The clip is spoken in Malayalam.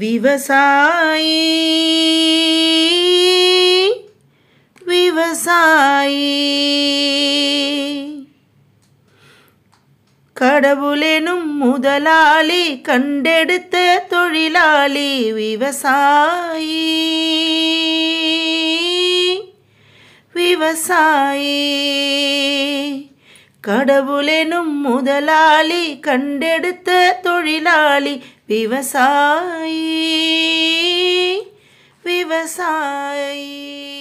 വിവസായി വിവസായി കടവുലനും മുതലാളി കണ്ടെടുത്ത തൊഴിലാളി വിവസായി വിവസായി கடவுளெனும் முதலாளி கண்டெடுத்த தொழிலாளி விவசாயி விவசாயி